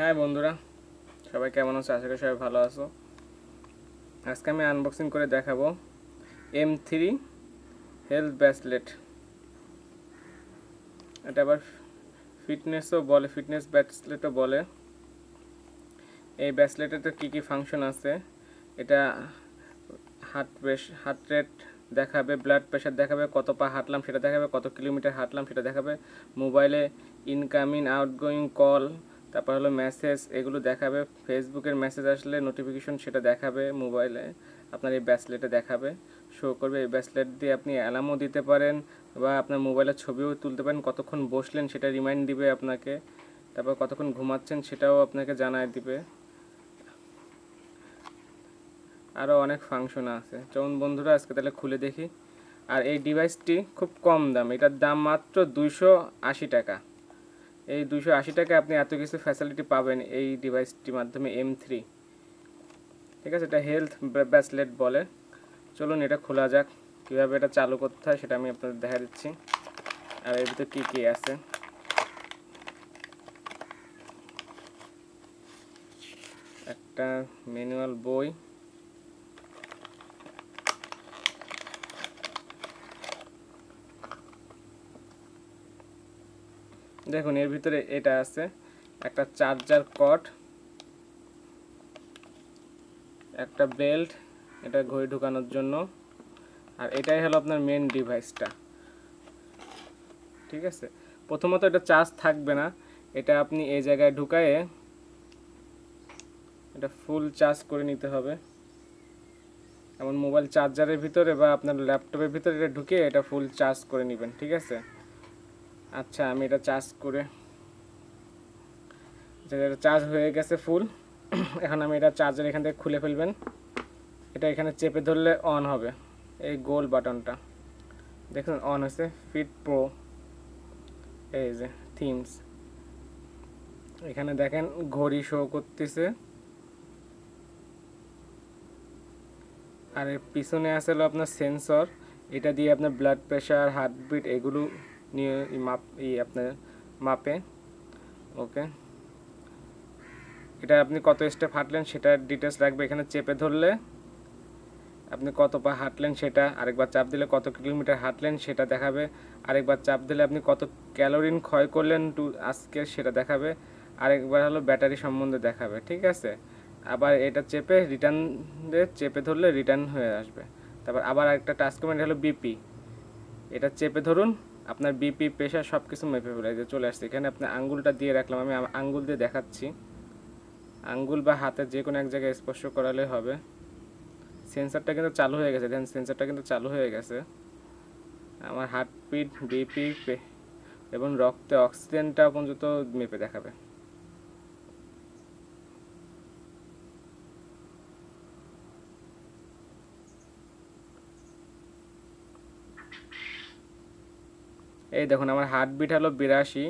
হ্যাঁ বন্ধুরা সবাই কেমন আছো আশা করি সবাই ভালো আছো আজকে আমি আনবক্সিং করে দেখাবো এম থ্রি হেলথ ব্যাসলেট এটা আবার ফিটনেসও বলে ফিটনেস ব্যাসলেটও বলে এই ব্যাসলেটে তো কী কী ফাংশন আছে এটা হার্ট প্রেস হার্ট রেট দেখাবে ব্লাড প্রেশার দেখাবে কত পা হাঁটলাম সেটা দেখাবে কত কিলোমিটার হাঁটলাম সেটা দেখাবে মোবাইলে ইনকামিং আউটগোয়িং কল তারপর হলো মেসেজ এগুলো দেখাবে ফেসবুকের মেসেজ আসলে নোটিফিকেশন সেটা দেখাবে মোবাইলে আপনার এই ব্যাসলেটে দেখাবে শো করবে এই ব্যাসলেট দিয়ে আপনি অ্যালার্মও দিতে পারেন বা আপনার মোবাইলে ছবিও তুলতে পারেন কতক্ষণ বসলেন সেটা রিমাইন্ড দিবে আপনাকে তারপর কতক্ষণ ঘুমাচ্ছেন সেটাও আপনাকে জানায় দিবে আরও অনেক ফাংশন আছে যেমন বন্ধুরা আজকে তাহলে খুলে দেখি আর এই ডিভাইসটি খুব কম দাম এটার দাম মাত্র দুইশো টাকা এই দুশো আশি টাকায় আপনি এত কিছু ফ্যাসিলিটি পাবেন এই ডিভাইসটির মাধ্যমে এম থ্রি ঠিক আছে এটা হেলথ ব্যাসলেট বলে চলুন এটা খোলা যাক কীভাবে এটা চালু করতে হয় সেটা আমি আপনাদের দেখা দিচ্ছি আর এর ভিতরে কী কী আছে একটা ম্যানুয়াল বই দেখুন এর ভিতরে এটা আছে একটা চার্জার কট একটা বেল্ট এটা ঘড়ি ঢুকানোর জন্য আর এটাই হলো আপনার মেন ডিভাইসটা ঠিক আছে প্রথমত এটা চার্জ থাকবে না এটা আপনি এই জায়গায় ঢুকায়ে এটা ফুল চার্জ করে নিতে হবে এমন মোবাইল চার্জারের ভিতরে বা আপনার ল্যাপটপের ভিতরে এটা ঢুকে এটা ফুল চার্জ করে নেবেন ঠিক আছে আচ্ছা আমি এটা চার্জ করে এটা চার্জ হয়ে গেছে ফুল এখন আমি এটা চার্জার এখান থেকে খুলে ফেলবেন এটা এখানে চেপে ধরলে অন হবে এই গোল বাটনটা দেখুন অন হয়েছে ফিট প্রো এই যে থিমস এখানে দেখেন ঘড়ি শো করতেছে আর পিছনে আসলে আপনার সেন্সর এটা দিয়ে আপনার ব্লাড প্রেশার হার্টবিট এগুলো নিয়ে এই মাপ এই আপনার মাপে ওকে এটা আপনি কত স্টেপ হাঁটলেন সেটা ডিটেলস রাখবে এখানে চেপে ধরলে আপনি কত পা হাঁটলেন সেটা আরেকবার চাপ দিলে কত কিলোমিটার হাঁটলেন সেটা দেখাবে আরেকবার চাপ দিলে আপনি কত ক্যালোরিন ক্ষয় করলেন টু আজকে সেটা দেখাবে আরেকবার হলো ব্যাটারি সম্বন্ধে দেখাবে ঠিক আছে আবার এটা চেপে রিটার্ন চেপে ধরলে রিটার্ন হয়ে আসবে তারপর আবার একটা টাস্ক হলো বিপি এটা চেপে ধরুন আপনার বিপি প্রেশার সব কিছু মেপে ফেলে যে চলে আসছে এখানে আপনি আঙ্গুলটা দিয়ে রাখলাম আমি আঙ্গুল দিয়ে দেখাচ্ছি আঙ্গুল বা হাতে যে কোনো এক জায়গায় স্পর্শ করালে হবে সেন্সারটা কিন্তু চালু হয়ে গেছে দেন সেন্সারটা কিন্তু চালু হয়ে গেছে আমার হার্টবিট বিপি এবং রক্তে অক্সিজেনটা পর্যন্ত মেপে দেখাবে এই দেখুন আমার হার্টবিট হলো বিরাশি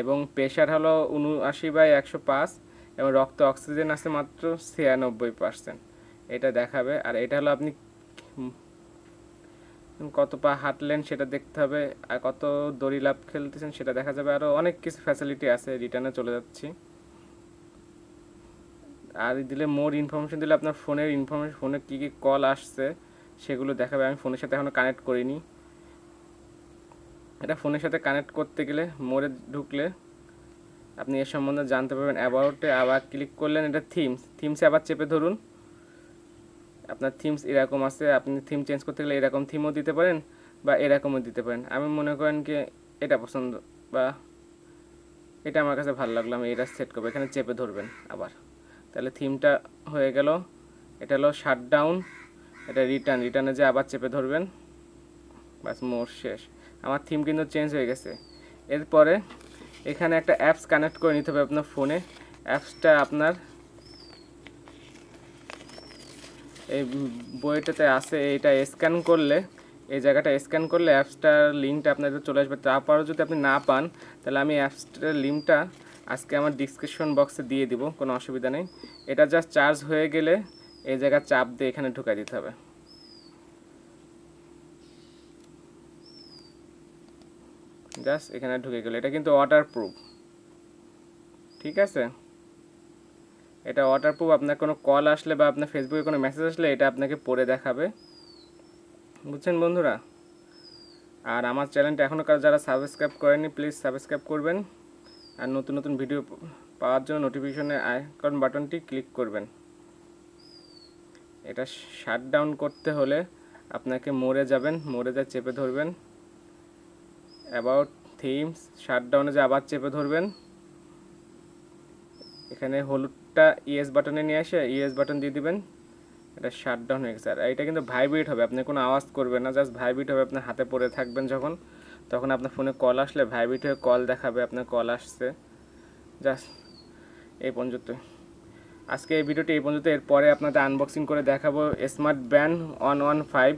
এবং প্রেশার হলো উনআশি বাই একশো পাঁচ এবং রক্ত অক্সিজেন আছে মাত্র ছিয়ানব্বই পার্সেন্ট এটা দেখাবে আর এটা হলো আপনি কত পা হাঁটলেন সেটা দেখতে হবে আর কত দড়ি লাভ খেলতেছেন সেটা দেখা যাবে আরও অনেক কিছু ফ্যাসিলিটি আছে রিটার্নে চলে যাচ্ছি আর দিলে মোর ইনফরমেশন দিলে আপনার ফোনের ইনফরমেশন ফোনে কী কী কল আসছে সেগুলো দেখাবে আমি ফোনের সাথে এখনও কানেক্ট করিনি এটা ফোনের সাথে কানেক্ট করতে গেলে মোড়ে ঢুকলে আপনি এর সম্বন্ধে জানতে পারবেন অ্যাবাউটে আবার ক্লিক করলেন এটা থিমস থিমসে আবার চেপে ধরুন আপনার থিমস এরকম আছে আপনি থিম চেঞ্জ করতে গেলে এরকম থিমও দিতে পারেন বা এরকমও দিতে পারেন আমি মনে করেন কি এটা পছন্দ বা এটা আমার কাছে ভালো লাগলো আমি এটা সেট করবো এখানে চেপে ধরবেন আবার তাহলে থিমটা হয়ে গেল এটা হলো শাট ডাউন এটা রিটার্ন রিটার্নে যে আবার চেপে ধরবেন বাস মোর শেষ আমার থিম কিন্তু চেঞ্জ হয়ে গেছে এরপরে এখানে একটা অ্যাপস কানেক্ট করে নিতে হবে আপনার ফোনে অ্যাপসটা আপনার এই বইটাতে আছে এটা স্ক্যান করলে এই জায়গাটা স্ক্যান করলে অ্যাপসটার লিঙ্কটা আপনাদের চলে আসবে তারপরেও যদি আপনি না পান তাহলে আমি অ্যাপসটার লিঙ্কটা আজকে আমার ডিসক্রিপশন বক্সে দিয়ে দিব কোনো অসুবিধা নেই এটা জাস্ট চার্জ হয়ে গেলে এই জায়গা চাপ দিয়ে এখানে ঢুকাই দিতে হবে জাস্ট এখানে ঢুকে গেল এটা কিন্তু ওয়াটার প্রুফ ঠিক আছে এটা ওয়াটার প্রুফ আপনার কোনো কল আসলে বা আপনার ফেসবুকে কোনো মেসেজ আসলে এটা আপনাকে পড়ে দেখাবে বুঝছেন বন্ধুরা আর আমার চ্যানেলটা এখনও কারো যারা সাবস্ক্রাইব করেনি প্লিজ সাবস্ক্রাইব করবেন আর নতুন নতুন ভিডিও পাওয়ার জন্য নোটিফিকেশনের আইকন বাটনটি ক্লিক করবেন এটা শাট ডাউন করতে হলে আপনাকে মরে যাবেন মরে যা চেপে ধরবেন অ্যাবাউট থিমস শাটডাউনে যে আবার চেপে ধরবেন এখানে হলুদটা ইএস e বাটনে নিয়ে এসে ইএস e বাটন দিয়ে দিবেন এটা শাটডাউন হয়ে গেছে আর এটা কিন্তু ভাইব্রেট হবে আপনি কোনো আওয়াজ করবেন না জাস্ট ভাইব্রেট হবে আপনার হাতে পড়ে থাকবেন যখন তখন আপনার ফোনে কল আসলে ভাইব্রেট হয়ে কল দেখাবে আপনার কল আসছে জাস্ট এই পর্যন্ত আজকে এই ভিডিওটি এই পর্যন্ত এরপরে আপনাদের আনবক্সিং করে দেখাবো smart band one one five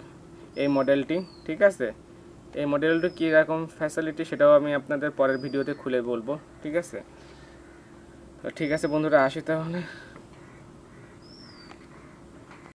এই মডেলটি ঠিক আছে এই মডেলটা কীরকম ফ্যাসিলিটি সেটাও আমি আপনাদের পরের ভিডিওতে খুলে বলবো ঠিক আছে তো ঠিক আছে বন্ধুরা আসি তাহলে